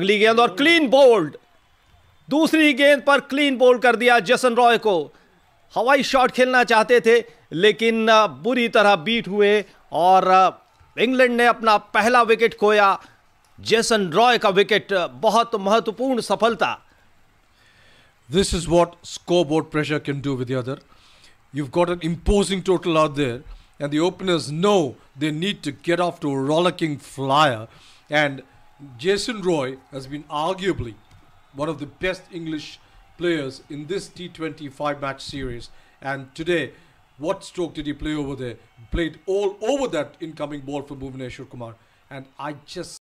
अगली गेंद और क्लीन बोल्ड दूसरी गेंद पर क्लीन बोल्ड कर दिया जसन रॉय को हवाई शॉट खेलना चाहते थे लेकिन बुरी तरह बीट हुए और इंग्लैंड ने अपना पहला विकेट खोया जेसन रॉय का विकेट बहुत महत्वपूर्ण सफलता this is what scoreboard pressure can do with other you got an imposing total out there, and the openers know they need to get off to a flyer and Jason Roy has been arguably one of the best English players in this T20 five match series. And today, what stroke did he play over there? Played all over that incoming ball from Bhuvneshwar Kumar. And I just